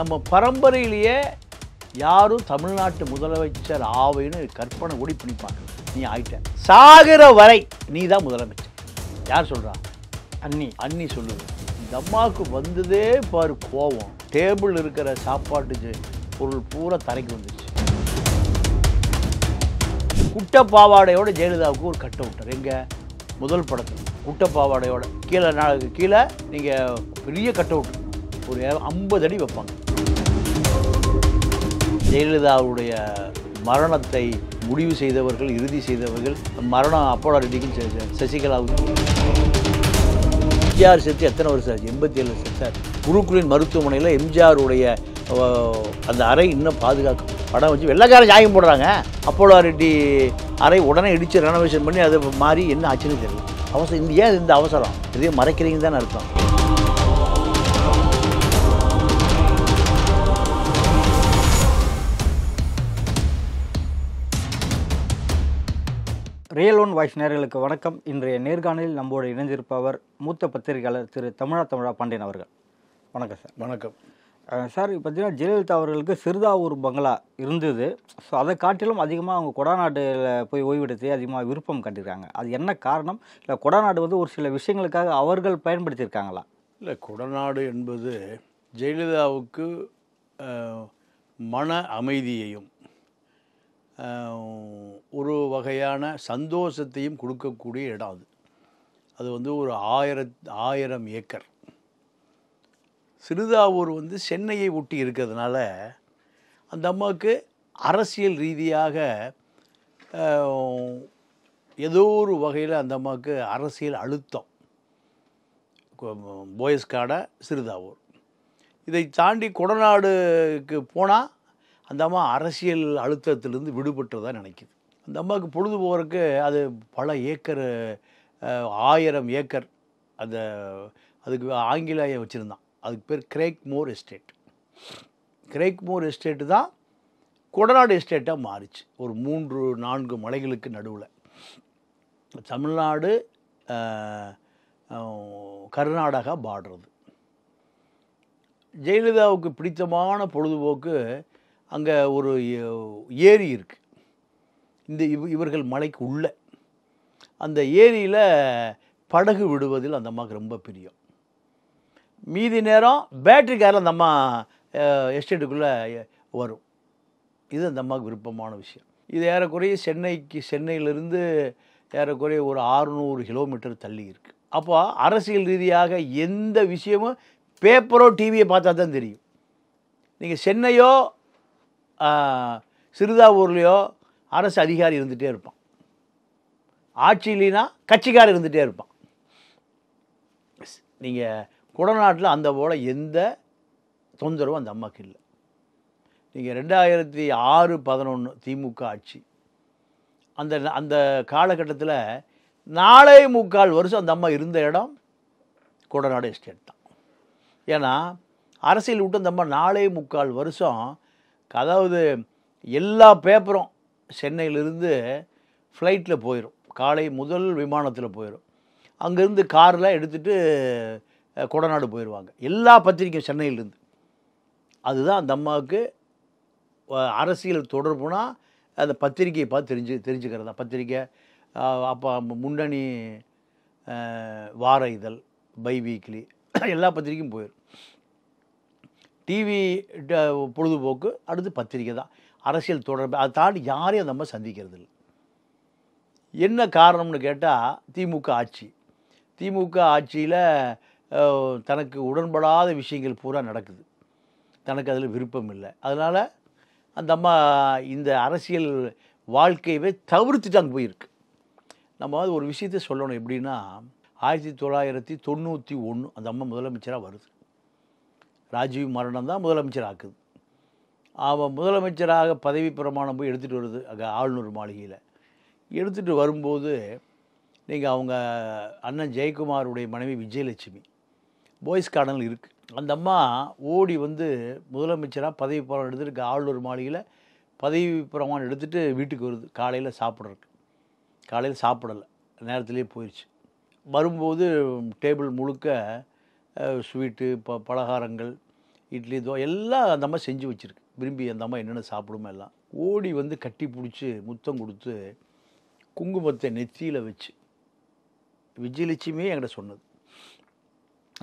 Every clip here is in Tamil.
நம்ம பரம்பரையிலேயே யாரும் தமிழ்நாட்டு முதலமைச்சர் ஆவைன்னு கற்பனை ஓடி பண்ணிப்பாங்க நீ ஆயிட்ட சாகிற வரை நீ தான் முதலமைச்சர் யார் சொல்கிறா அண்ணி அண்ணி சொல்லுது இந்த அம்மாவுக்கு வந்ததே பாரு கோவம் டேபிள் இருக்கிற சாப்பாட்டு பொருள் பூரா தரைக்கு வந்துச்சு குட்ட பாவாடையோட ஜெயலலிதாவுக்கு ஒரு கட்ட விட்டார் எங்கள் முதல் படத்தில் குட்ட பாவாடையோட கீழே கீழே நீங்கள் பெரிய கட்ட விட்டு ஒரு ஐம்பது அடி வைப்பாங்க ஜெயலலிதாவுடைய மரணத்தை முடிவு செய்தவர்கள் இறுதி செய்தவர்கள் மரணம் அப்போலா ரெட்டிக்கும் சசிகலாவுக்கும் எம்ஜிஆர் செத்து எத்தனை வருஷம் ஆச்சு எண்பத்தி ஏழு சார் குருக்குளின் மருத்துவமனையில் எம்ஜிஆருடைய அந்த அறை இன்னும் பாதுகாக்கும் படம் வச்சு வெள்ளக்காரன் சாயம் போடுறாங்க அப்போலா ரெட்டி அறை உடனே இடித்து ரெனோவேஷன் பண்ணி அதை மாறி என்ன ஆச்சுன்னு தெரியல அவசரம் இந்த ஏன் இந்த அவசரம் இதையும் மறைக்கிறீங்கன்னு தான் அர்த்தம் ரியல் ஒன் வாய்ஸ் நேர்களுக்கு வணக்கம் இன்றைய நேர்காணலில் நம்மோடு இணைந்திருப்பவர் மூத்த பத்திரிகையாளர் திரு தமிழா தமிழா பாண்டியன் அவர்கள் வணக்கம் சார் வணக்கம் சார் பார்த்தீங்கன்னா ஜெயலலிதா அவர்களுக்கு சிறுதாவூர் பங்களா இருந்தது ஸோ அதை காட்டிலும் அதிகமாக அவங்க கொடாநாட்டில் போய் ஓய்வெடுத்து அதிகமாக விருப்பம் காட்டியிருக்காங்க அது என்ன காரணம் இல்லை கொடாநாடு வந்து ஒரு சில விஷயங்களுக்காக அவர்கள் பயன்படுத்தியிருக்காங்களா இல்லை கொடநாடு என்பது ஜெயலலிதாவுக்கு மன அமைதியையும் ஒரு வகையான சந்தோஷத்தையும் கொடுக்கக்கூடிய இடம் அது அது வந்து ஒரு ஆயிரத் ஆயிரம் ஏக்கர் சிறுதாவூர் வந்து சென்னையை ஒட்டி இருக்கிறதுனால அந்த அம்மாவுக்கு அரசியல் ரீதியாக ஏதோ ஒரு வகையில் அந்த அம்மாவுக்கு அரசியல் அழுத்தம் போயஸ்காடை சிறுதாவூர் இதை தாண்டி கொடநாடுக்கு போனால் அந்த அம்மா அரசியல் அழுத்தத்திலிருந்து விடுபட்டுறதா நினைக்குது அந்த அம்மாவுக்கு பொழுது போகிறதுக்கு அது பல ஏக்கர் ஆயிரம் ஏக்கர் அந்த அதுக்கு ஆங்கிலேய வச்சுருந்தான் அதுக்கு பேர் Craig More estate Craig More estate தான் கொடநாடு எஸ்டேட்டாக மாறிச்சு ஒரு மூன்று நான்கு மலைகளுக்கு நடுவில் தமிழ்நாடு கர்நாடகா பாடுறது ஜெயலலிதாவுக்கு பிடித்தமான பொழுதுபோக்கு அங்கே ஒரு ஏரி இருக்குது இந்த இவ் இவர்கள் மலைக்கு உள்ள அந்த ஏரியில் படகு விடுவதில் அந்த அம்மாவுக்கு ரொம்ப பிரியம் மீதி நேரம் பேட்டரி காரில் அந்த அம்மா எஸ்டேட்டுக்குள்ளே வரும் இது அந்த அம்மாவுக்கு விருப்பமான விஷயம் இது ஏறக்குறைய சென்னைக்கு சென்னையிலிருந்து ஏறக்குறைய ஒரு ஆறுநூறு கிலோமீட்டர் தள்ளி இருக்குது அப்போ அரசியல் ரீதியாக எந்த விஷயமும் பேப்பரோ டிவியை பார்த்தா தான் தெரியும் நீங்கள் சென்னையோ சிறுதாவூர்லேயோ அரசு அதிகாரி இருந்துகிட்டே இருப்பான் ஆட்சி இல்லைன்னா கட்சிக்காரர் இருந்துகிட்டே இருப்பான் நீங்கள் குடநாட்டில் அந்த போல் எந்த தொந்தரவும் அந்த அம்மாவுக்கு இல்லை நீங்கள் ரெண்டாயிரத்தி ஆறு பதினொன்று திமுக ஆட்சி அந்த அந்த காலகட்டத்தில் நாலே முக்கால் வருஷம் அந்த அம்மா இருந்த இடம் கொடநாடு எஸ்டேட் தான் ஏன்னா அரசியல் விட்டு அந்த அம்மா நாலே முக்கால் வருஷம் அதாவது எல்லா பேப்பரும் சென்னையிலிருந்து ஃப்ளைட்டில் போயிடும் காலை முதல் விமானத்தில் போயிடும் அங்கேருந்து காரில் எடுத்துகிட்டு கொடநாடு போயிடுவாங்க எல்லா பத்திரிக்கையும் சென்னையிலேருந்து அதுதான் அந்த அம்மாவுக்கு அரசியல் தொடர்புனால் அந்த பத்திரிக்கையை பார்த்து தெரிஞ்சு தெரிஞ்சுக்கிறதா பத்திரிக்கை அப்போ முன்னணி வார இதழ் பை வீக்லி எல்லா பத்திரிக்கையும் போயிடும் டிவி பொழுதுபோக்கு அடுத்து பத்திரிக்கை தான் அரசியல் தொடர்பு அதை தாண்டி யாரையும் நம்ம சந்திக்கிறது இல்லை என்ன காரணம்னு கேட்டால் திமுக ஆட்சி திமுக ஆட்சியில் தனக்கு உடன்படாத விஷயங்கள் பூரா நடக்குது தனக்கு அதில் விருப்பம் இல்லை அதனால் அந்த அம்மா இந்த அரசியல் வாழ்க்கையவே தவிர்த்துட்டாங்க போயிருக்கு நம்ம ஒரு விஷயத்த சொல்லணும் எப்படின்னா ஆயிரத்தி தொள்ளாயிரத்தி தொண்ணூற்றி ஒன்று அந்த அம்மா முதலமைச்சராக வருது ராஜீவ் மரணம் தான் முதலமைச்சராக்குது அவன் முதலமைச்சராக பதவி பிரமாணம் போய் எடுத்துகிட்டு வருது அங்கே ஆளுநர் மாளிகையில் எடுத்துகிட்டு வரும்போது நீங்கள் அவங்க அண்ணன் ஜெயக்குமாருடைய மனைவி விஜயலட்சுமி பாய்ஸ் கார்டனில் இருக்குது அந்த அம்மா ஓடி வந்து முதலமைச்சராக பதவி பிரமாணம் எடுத்துகிட்டு ஆளுநர் மாளிகையில் பதவி பிரமாணம் எடுத்துகிட்டு வீட்டுக்கு வருது காலையில் சாப்பிட்றதுக்கு காலையில் சாப்பிடலை நேரத்துலேயே போயிடுச்சு வரும்போது டேபிள் முழுக்க ஸ்வீட்டு ப பலகாரங்கள் இட்லி தோ எல்லாம் அந்த அம்மா செஞ்சு வச்சுருக்கு விரும்பி அந்த அம்மா என்னென்ன சாப்பிடுமோ எல்லாம் ஓடி வந்து கட்டி பிடிச்சி முத்தம் கொடுத்து குங்குமத்தை நெத்தியில் வச்சு விஜயலட்சுமியே என்கிட்ட சொன்னது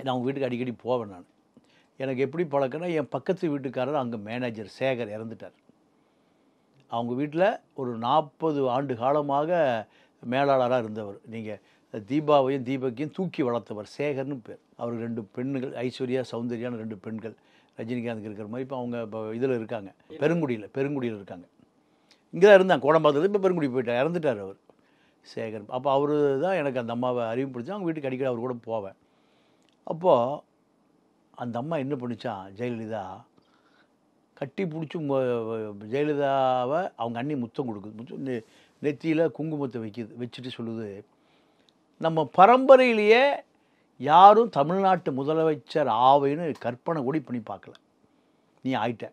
நான் அவங்க வீட்டுக்கு அடிக்கடி போவேன் நான் எனக்கு எப்படி பழக்கம்னா என் பக்கத்து வீட்டுக்காரர் அங்கே மேனேஜர் சேகர் இறந்துட்டார் அவங்க வீட்டில் ஒரு நாற்பது ஆண்டு காலமாக மேலாளராக இருந்தவர் நீங்கள் தீபாவையும் தீபக்கையும் தூக்கி வளர்த்தவர் சேகர்னு பேர் அவர் ரெண்டு பெண்கள் ஐஸ்வர்யா சௌந்தர்யான்னு ரெண்டு பெண்கள் ரஜினிகாந்த் இருக்கிற மாதிரி இப்போ அவங்க இப்போ இதில் இருக்காங்க பெருங்குடியில் பெருங்குடியில் இருக்காங்க இங்கே தான் இருந்தாங்க கோடம்பாத்தில் இப்போ பெருங்குடி போயிட்டார் இறந்துட்டார் அவர் சேகர் அப்போ அவர் தான் எனக்கு அந்த அம்மாவை அறிவு பிடிச்சா அவங்க வீட்டுக்கு அடிக்கடி அவர் கூட போவேன் அப்போது அந்த அம்மா என்ன பண்ணிச்சான் ஜெயலலிதா கட்டி பிடிச்சி ஜெயலலிதாவை அவங்க அண்ணி முத்தம் கொடுக்குது முத்தம் நெத்தியில் குங்குமத்தை வைக்கிது வச்சுட்டு சொல்லுது நம்ம பரம்பரையிலேயே யாரும் தமிழ்நாட்டு முதலமைச்சர் ஆவைன்னு கற்பனை கூடி பண்ணி பார்க்கல நீ ஆயிட்ட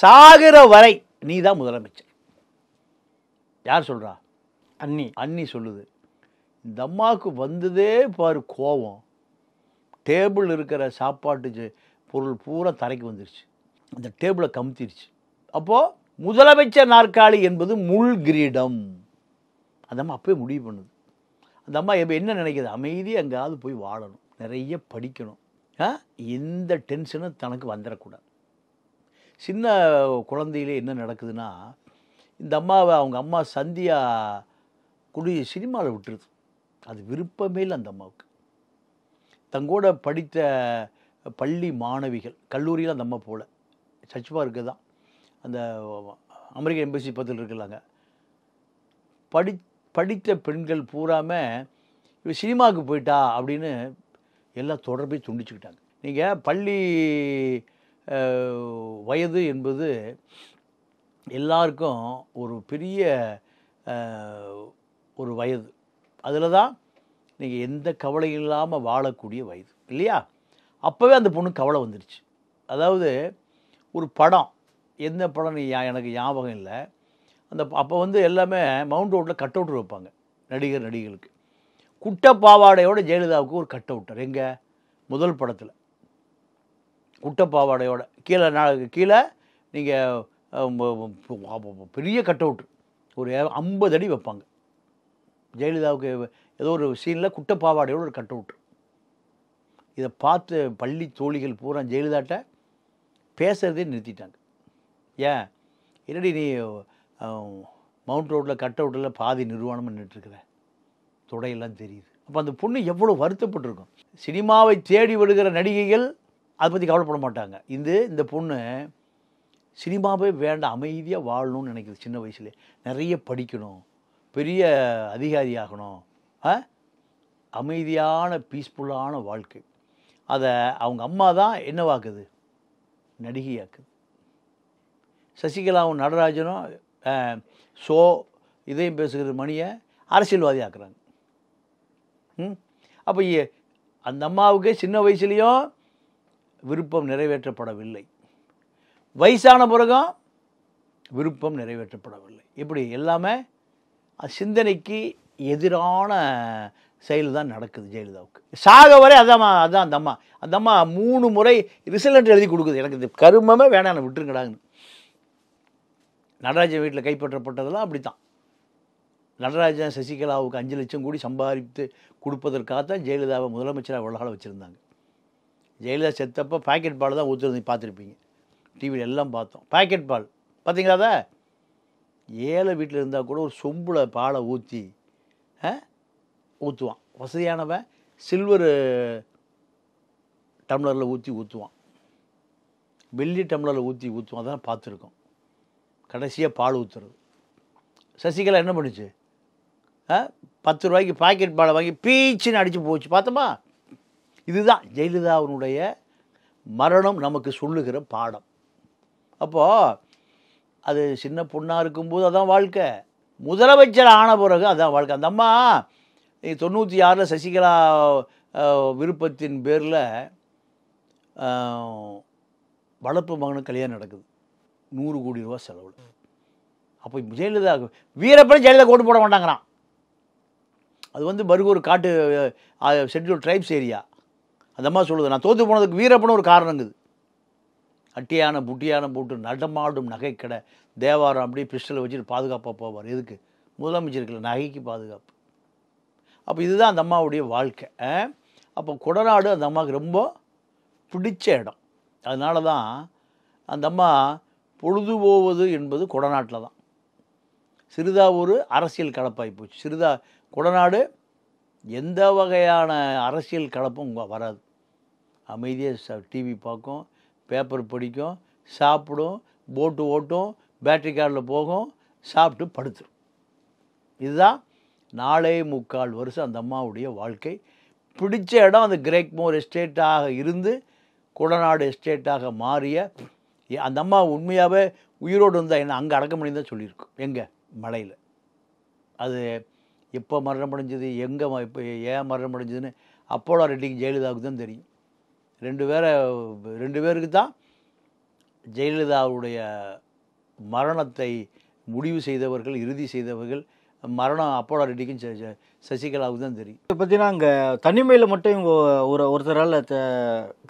சாகிற வரை நீ தான் முதலமைச்சர் யார் சொல்கிறா அண்ணி அண்ணி சொல்லுது இந்த அம்மாவுக்கு வந்ததே பாரு கோவம் டேபிள் இருக்கிற சாப்பாட்டு பொருள் பூரா தரைக்கு வந்துருச்சு அந்த டேபிளை கமுத்திருச்சு அப்போது முதலமைச்சர் நாற்காலி என்பது முள் கிரீடம் அதம்மா அப்போயே முடிவு பண்ணுது அந்த அம்மா எப்போ என்ன நினைக்கிது அமைதியாக எங்கேயாவது போய் வாழணும் நிறைய படிக்கணும் எந்த டென்ஷனும் தனக்கு வந்துடக்கூடாது சின்ன குழந்தையிலே என்ன நடக்குதுன்னா இந்த அம்மாவை அவங்க அம்மா சந்தியா குடி சினிமாவில் விட்டுருது அது விருப்பமே இல்லை அந்த அம்மாவுக்கு தங்கூட படித்த பள்ளி மாணவிகள் கல்லூரியில் அந்த அம்மா போகல சச்சுபாருக்கு தான் அந்த அமெரிக்க எம்பசி பத்தில் இருக்கலாங்க படி படித்த பெண்கள் பூராமல் இவ சினிமாவுக்கு போயிட்டா அப்படின்னு எல்லாம் தொடர்பையும் துண்டிச்சுக்கிட்டாங்க நீங்கள் பள்ளி வயது என்பது எல்லாருக்கும் ஒரு பெரிய ஒரு வயது அதில் தான் நீங்கள் எந்த கவலையும் இல்லாமல் வாழக்கூடிய வயது இல்லையா அப்போவே அந்த பொண்ணு கவலை வந்துடுச்சு அதாவது ஒரு படம் எந்த படம் எனக்கு ஞாபகம் இல்லை அந்த அப்போ வந்து எல்லாமே மவுண்ட் ரோட்டில் கட் அவுட் வைப்பாங்க நடிகர் நடிகர்களுக்கு குட்ட பாவாடையோட ஜெயலலிதாவுக்கு ஒரு கட் அவுட்டர் எங்கே முதல் படத்தில் குட்ட பாவாடையோட கீழே நான் கீழே நீங்கள் பெரிய கட் அவுட் ஒரு ஐம்பது அடி வைப்பாங்க ஜெயலலிதாவுக்கு ஏதோ ஒரு சீனில் குட்ட பாவாடையோட ஒரு கட் அவுட் இதை பார்த்து பள்ளி தோழிகள் பூரா ஜெயலலிதாட்ட பேசுகிறதே நிறுத்திட்டாங்க ஏன் என்னடி நீ மவுண்ட் ரோட்டில் கட் அவுட்டில் பாதி நிறுவனம் நின்றுட்டுருக்குறேன் தொடையெல்லாம் தெரியுது அப்போ அந்த பொண்ணு எவ்வளோ வருத்தப்பட்டிருக்கும் சினிமாவை தேடி விடுகிற நடிகைகள் அதை பற்றி கவலைப்பட மாட்டாங்க இந்த இந்த பொண்ணு சினிமாவே வேண்டாம் அமைதியாக வாழணும்னு நினைக்கிது சின்ன வயசுலேயே நிறைய படிக்கணும் பெரிய அதிகாரி ஆகணும் அமைதியான பீஸ்ஃபுல்லான வாழ்க்கை அதை அவங்க அம்மா தான் என்னவாக்குது நடிகையாக்குது சசிகலாவும் நடராஜனும் ஸோ இதையும் பேசுகிற மணியை அரசியல்வாதி ஆக்குறாங்க ம் அப்போ அந்த அம்மாவுக்கு சின்ன வயசுலேயும் விருப்பம் நிறைவேற்றப்படவில்லை வயசான பிறகும் விருப்பம் நிறைவேற்றப்படவில்லை இப்படி எல்லாமே சிந்தனைக்கு எதிரான செயல் தான் நடக்குது ஜெயலலிதாவுக்கு சாக வரை அதாம்மா அதான் அந்த அம்மா அந்த அம்மா மூணு முறை ரிசல்ட் எழுதி கொடுக்குது எனக்கு இந்த கருமமே வேணாம் விட்டுருங்கடாங்கன்னு நடராஜன் வீட்டில் கைப்பற்றப்பட்டதெல்லாம் அப்படி தான் நடராஜன் சசிகலாவுக்கு அஞ்சு லட்சம் கூடி சம்பாதித்து கொடுப்பதற்காகத்தான் ஜெயலலிதாவை முதலமைச்சராக உலகால் வச்சுருந்தாங்க ஜெயலலிதா செத்தப்போ பேக்கெட் பால் தான் ஊற்றுறது பார்த்துருப்பீங்க டிவியில் எல்லாம் பார்த்தோம் பேக்கெட் பால் பார்த்தீங்களா அதை ஏழை வீட்டில் இருந்தால் கூட ஒரு சொம்பில் பாலை ஊற்றி ஊற்றுவான் வசதியானவன் சில்வர் டம்ளரில் ஊற்றி ஊற்றுவான் வெள்ளி டம்ளரில் ஊற்றி ஊற்றுவான் அதான் பார்த்துருக்கோம் கடைசியாக பால் ஊற்றுறது சசிகலா என்ன பண்ணுச்சு பத்து ரூபாய்க்கு பாக்கெட் பாலை வாங்கி பீச்சுன்னு அடித்து போச்சு பார்த்தோமா இதுதான் ஜெயலலிதாவினுடைய மரணம் நமக்கு சொல்லுகிற பாடம் அப்போது அது சின்ன பொண்ணாக இருக்கும்போது அதான் வாழ்க்கை முதலமைச்சர் ஆன பிறகு அதான் வாழ்க்கை அந்த அம்மா தொண்ணூற்றி ஆறில் சசிகலா விருப்பத்தின் பேரில் வளர்ப்பு மகனுக்கு கல்யாணம் நடக்குது நூறு கோடி ரூபா செலவில் அப்போ ஜெயலலிதா வீரப்பட ஜெயலலிதா கோட்டு போட மாட்டாங்கிறான் அது வந்து பருகூர் காட்டு ஷெட்யூல் ட்ரைப்ஸ் ஏரியா அந்த மாதிரி சொல்லுது நான் தோற்று போனதுக்கு வீரப்பன ஒரு காரணங்குது அட்டியான புட்டியான போட்டு நடமாடும் நகைக்கடை தேவாரம் அப்படியே பிஸ்டலை வச்சுட்டு பாதுகாப்பாக போவார் எதுக்கு முதலமைச்சருக்குல நகைக்கு பாதுகாப்பு அப்போ இதுதான் அந்த அம்மாவுடைய வாழ்க்கை அப்போ கொடநாடு அந்த அம்மாவுக்கு ரொம்ப பிடிச்ச இடம் அதனால தான் அந்த அம்மா பொழுது போவது என்பது கொடநாட்டில் தான் சிறிதா ஒரு அரசியல் கலப்பாகி போச்சு சிறிதா கொடநாடு எந்த வகையான அரசியல் கலப்பும் வராது அமைதியாக டிவி பார்க்கும் பேப்பர் படிக்கும் சாப்பிடும் போட்டு ஓட்டும் பேட்ரி காரில் போகும் சாப்பிட்டு படுத்துடும் இதுதான் நாலே முக்கால் வருஷம் அந்த அம்மாவுடைய வாழ்க்கை பிடித்த இடம் அந்த கிரேக்மோர் எஸ்டேட்டாக இருந்து குடநாடு எஸ்டேட்டாக மாறிய அந்த அம்மா உண்மையாகவே உயிரோடு இருந்தால் என்ன அங்கே அடக்க முடியும் தான் சொல்லியிருக்கும் எங்கே மலையில் அது எப்போ மரணம் அடைஞ்சது எங்கே இப்போ ஏன் மரணம் அடைஞ்சதுன்னு அப்போலோ ரெட்டிக்கு ஜெயலலிதாவுக்கு தான் தெரியும் ரெண்டு பேரை ரெண்டு பேருக்கு தான் ஜெயலலிதாவுடைய மரணத்தை முடிவு செய்தவர்கள் இறுதி செய்தவர்கள் மரணம் அப்போடா ரெட்டிக்கும் சசிகலாவுக்கு தான் தெரியும் இப்போ பார்த்தீங்கன்னா அங்கே தனிமையில் மட்டும் ஒரு ஒருத்தரால்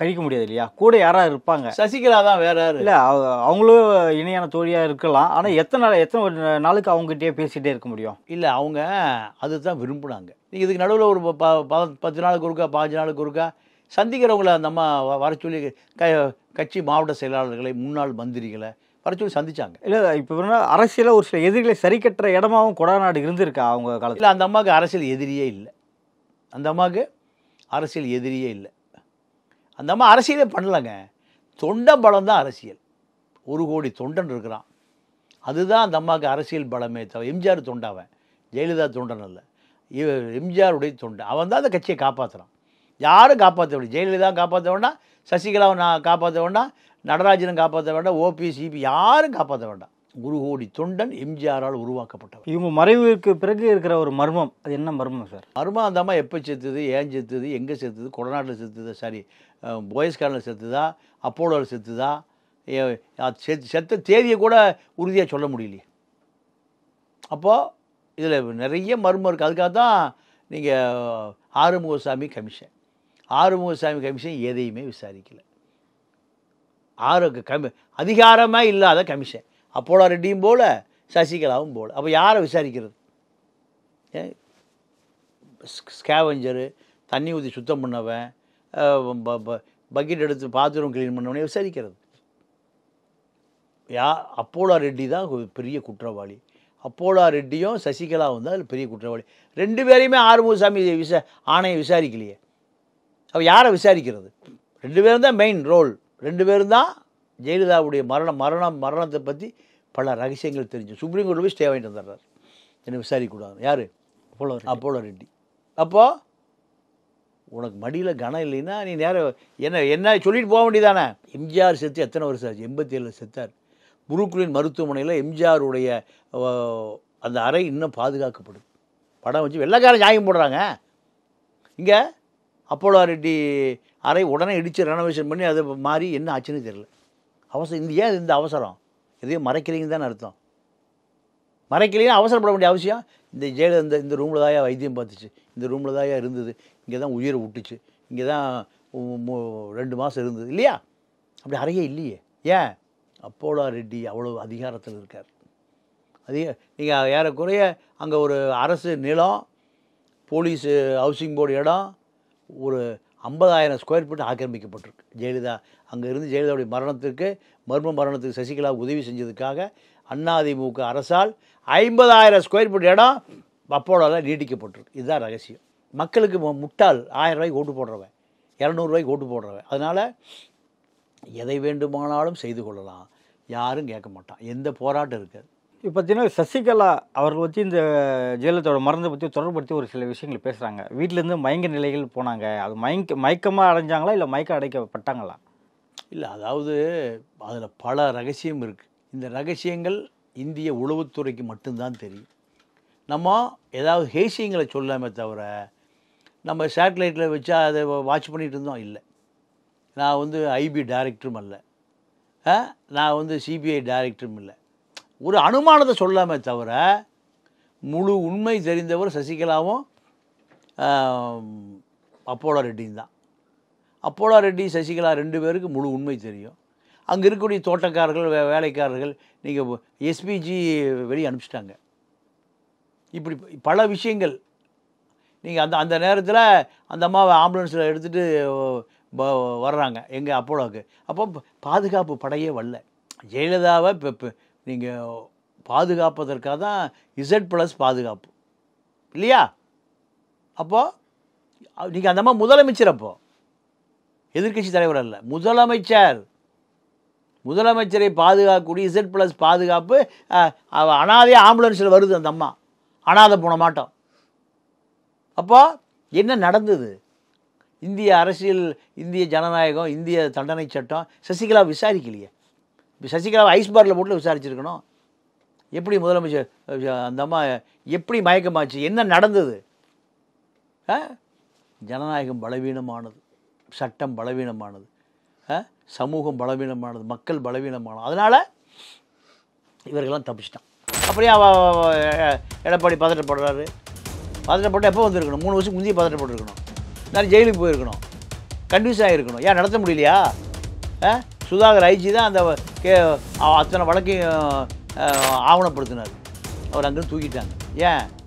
கழிக்க முடியாது இல்லையா கூட யாராக இருப்பாங்க சசிகலா தான் வேற இல்லை அவங்களும் இணையான தோழியாக இருக்கலாம் ஆனால் எத்தனை நாள் எத்தனை ஒரு நாளுக்கு அவங்ககிட்டயே பேசிகிட்டே இருக்க முடியும் இல்லை அவங்க அதுதான் விரும்புனாங்க நீங்கள் இதுக்கு நடுவில் ஒரு ப பத்து நாளுக்கு ஒருக்கா பாஞ்சு நாளுக்கு ஒருக்கா சந்திக்கிறவங்கள அம்மா வர சொல்லி க கட்சி மாவட்ட செயலாளர்களை முன்னாள் மந்திரிகளை வரச்சொல்லி சந்திச்சாங்க இல்லை இப்போ என்ன அரசியலில் ஒரு சில எதிரிகளை சரி கட்டுற இடமாவும் கொடாநாடு இருந்திருக்கா அவங்க காலத்தில் அந்த அம்மாவுக்கு அரசியல் எதிரியே இல்லை அந்த அம்மாவுக்கு அரசியல் எதிரியே இல்லை அந்த அம்மா அரசியலே பண்ணலைங்க தொண்டன் பலம் தான் அரசியல் ஒரு கோடி தொண்டன் இருக்கிறான் அதுதான் அந்த அம்மாவுக்கு அரசியல் பலமே தவிர எம்ஜிஆர் தொண்டாவன் ஜெயலலிதா தொண்டன் அல்ல எம்ஜிஆருடைய தொண்டை அவன் தான் அந்த கட்சியை காப்பாற்றுறான் யாரும் காப்பாற்ற முடியும் ஜெயலலிதா காப்பாற்ற வேண்டாம் சசிகலாவை நான் காப்பாற்ற வேண்டாம் நடராஜனும் காப்பாற்ற வேண்டாம் ஓபிசிபி யாரும் காப்பாற்ற வேண்டாம் குரு கோடி தொண்டன் எம்ஜிஆரால் உருவாக்கப்பட்டவர் இவங்க மறைவுக்கு பிறகு இருக்கிற ஒரு மர்மம் அது என்ன மர்மம் சார் மர்மம் அந்த அம்மா எப்போ செத்துது ஏன் செத்துது எங்கே செத்துது கொடநாட்டில் செத்துதா சாரி போயஸ்காரில் செத்துதா அப்போலோவில் செத்துதா செத்து செத்த தேதியை கூட உறுதியாக சொல்ல முடியலையே அப்போது இதில் நிறைய மர்மம் இருக்குது அதுக்காக தான் நீங்கள் ஆறுமுகசாமி கமிஷன் ஆறுமுகசாமி கமிஷன் எதையுமே விசாரிக்கலை ஆறு கமி அதிகாரமாக இல்லாத கமிஷன் அப்போலா ரெட்டியும் போல சசிகலாவும் போல் அப்போ யாரை விசாரிக்கிறது ஸ்கேவஞ்சரு தண்ணி ஊற்றி சுத்தம் பண்ணவன் பக்கெட் எடுத்து பாத்ரூம் க்ளீன் பண்ணவனே விசாரிக்கிறது யா அப்போலா ரெட்டி தான் பெரிய குற்றவாளி அப்போலா ரெட்டியும் சசிகலாவும் தான் பெரிய குற்றவாளி ரெண்டு பேரையுமே ஆறுமுகசாமி விசா ஆணையை விசாரிக்கலையே அப்போ யாரை விசாரிக்கிறது ரெண்டு பேரும் தான் மெயின் ரோல் ரெண்டு பேரும் தான் ஜெயலலிதாவுடைய மரணம் மரணம் மரணத்தை பற்றி பல ரகசியங்கள் தெரிஞ்சு சுப்ரீம் கோர்ட்டில் போய் ஸ்டே வாங்கிட்டு வந்துடுறார் என்னை விசாரிக்கூடாது யார் அப்போலோ அப்போலோ ரெட்டி அப்போது உனக்கு மடியில் கனம் இல்லைன்னா நீ நேரம் என்ன என்ன சொல்லிட்டு போக வேண்டியதானே எம்ஜிஆர் செத்து எத்தனை வருஷம் ஆச்சு எண்பத்தி செத்தார் புருக்குலின் மருத்துவமனையில் எம்ஜிஆருடைய அந்த அறை இன்னும் பாதுகாக்கப்படும் படம் வச்சு வெள்ளைக்காரன் ஜாயம் போடுறாங்க இங்கே அப்போலோ ரெட்டி அறை உடனே இடித்து ரெனோவேஷன் பண்ணி அது மாறி என்ன ஆச்சுன்னு தெரில அவசரம் இந்த ஏன் இந்த அவசரம் எதையும் மறைக்கிறீங்கன்னு தானே அர்த்தம் மறைக்கலையா அவசரப்பட வேண்டிய அவசியம் இந்த ஜெயில இந்த இந்த ரூமில் தாயா வைத்தியம் பார்த்துச்சு இந்த ரூமில் தாயா இருந்தது இங்கே தான் உயிரை விட்டுச்சு இங்கே தான் ரெண்டு மாதம் இருந்தது இல்லையா அப்படி அறையே இல்லையே ஏன் அப்போலா ரெட்டி அவ்வளோ அதிகாரத்தில் இருக்கார் அதிக நீங்கள் ஏறக்குறைய அங்கே ஒரு அரசு நிலம் போலீஸு ஹவுசிங் போர்டு இடம் ஒரு ஐம்பதாயிரம் ஸ்கொயர் ஃபீட் ஆக்கிரமிக்கப்பட்டிருக்கு ஜெயலலிதா அங்கே இருந்து ஜெயலலிதாவுடைய மரணத்திற்கு மர்ம மரணத்துக்கு சசிகலா உதவி செஞ்சதுக்காக அதிமுக அரசால் ஐம்பதாயிரம் ஸ்கொயர் ஃபீட் இடம் பப்போடாவில் நீட்டிக்கப்பட்டிருக்கு இதுதான் ரகசியம் மக்களுக்கு முட்டால் ஆயிரம் ரூபாய்க்கு ஓட்டு போடுறவன் இரநூறுவாய்க்கு ஓட்டு போடுறவன் அதனால் எதை வேண்டுமானாலும் செய்து கொள்ளலாம் யாரும் கேட்க மாட்டான் எந்த போராட்டம் இருக்காது இப்போ பார்த்தீங்கன்னா சசிகலா அவர்கள் பற்றி இந்த ஜெயலலிதாவோட மருந்தை பற்றி தொடர்படுத்தி ஒரு சில விஷயங்கள் பேசுகிறாங்க வீட்டிலேருந்து மயங்க நிலைகள் போனாங்க அது மயங்க மயக்கமாக அடைஞ்சாங்களா இல்லை மயக்கம் அடைக்கப்பட்டாங்களா இல்லை அதாவது அதில் பல ரகசியம் இருக்குது இந்த ரகசியங்கள் இந்திய உளவுத்துறைக்கு மட்டும்தான் தெரியும் நம்ம ஏதாவது ஹேசியங்களை சொல்லாமே தவிர நம்ம சேட்டலைட்டில் வச்சா அதை வாட்ச் பண்ணிகிட்டு இருந்தோம் இல்லை நான் வந்து ஐபி டைரக்டரும் அல்ல நான் வந்து சிபிஐ டைரக்டரும் இல்லை ஒரு அனுமானத்தை சொல்லாமே தவிர முழு உண்மை தெரிந்தவர் சசிகலாவும் அப்போலோ ரெட்டியும் தான் அப்போலோ ரெட்டி சசிகலா ரெண்டு பேருக்கு முழு உண்மை தெரியும் அங்கே இருக்கக்கூடிய தோட்டக்காரர்கள் வே வேலைக்காரர்கள் நீங்கள் எஸ்பிஜி வெளியே அனுப்பிச்சிட்டாங்க இப்படி பல விஷயங்கள் நீங்கள் அந்த அந்த நேரத்தில் அந்த அம்மாவை ஆம்புலன்ஸில் எடுத்துகிட்டு வர்றாங்க எங்கள் அப்போலோவுக்கு அப்போ பாதுகாப்பு படையே வரல ஜெயலலிதாவை இப்போ நீங்கள் பாதுகாப்பதற்காக தான் இசட் ப்ளஸ் பாதுகாப்பு இல்லையா அப்போது நீங்கள் அந்த மாதிரி முதலமைச்சர் அப்போது எதிர்கட்சி தலைவர் அல்ல முதலமைச்சர் முதலமைச்சரை பாதுகாக்கக்கூடிய இசட் ப்ளஸ் பாதுகாப்பு அனாதே ஆம்புலன்ஸில் வருது அந்த அம்மா அனாதை போன மாட்டோம் அப்போ என்ன நடந்தது இந்திய அரசியல் இந்திய ஜனநாயகம் இந்திய தண்டனை சட்டம் சசிகலா விசாரிக்கலையே சசிகலாவை ஐஸ் பாரில் போட்டு விசாரிச்சிருக்கணும் எப்படி முதலமைச்சர் அந்த அம்மா எப்படி மயக்கமாச்சு என்ன நடந்தது ஜனநாயகம் பலவீனமானது சட்டம் பலவீனமானது சமூகம் பலவீனமானது மக்கள் பலவீனமானது அதனால் இவர்கள்லாம் தப்பிச்சிட்டான் அப்படியே அவ எடப்பாடி பதட்டப்படுறாரு பதட்டப்பட்டு எப்போ வந்திருக்கணும் மூணு வருஷம் முந்தைய பதட்டப்பட்டுருக்கணும் நான் ஜெயிலுக்கு போயிருக்கணும் கன்ஃபியூஸ் ஆகிருக்கணும் ஏன் நடத்த முடியலையா சுதாகர் ஐஜி தான் அந்த கே அத்தனை வழக்கையும் ஆவணப்படுத்தினார் அவர் அங்கேருந்து தூக்கிட்டாங்க ஏன்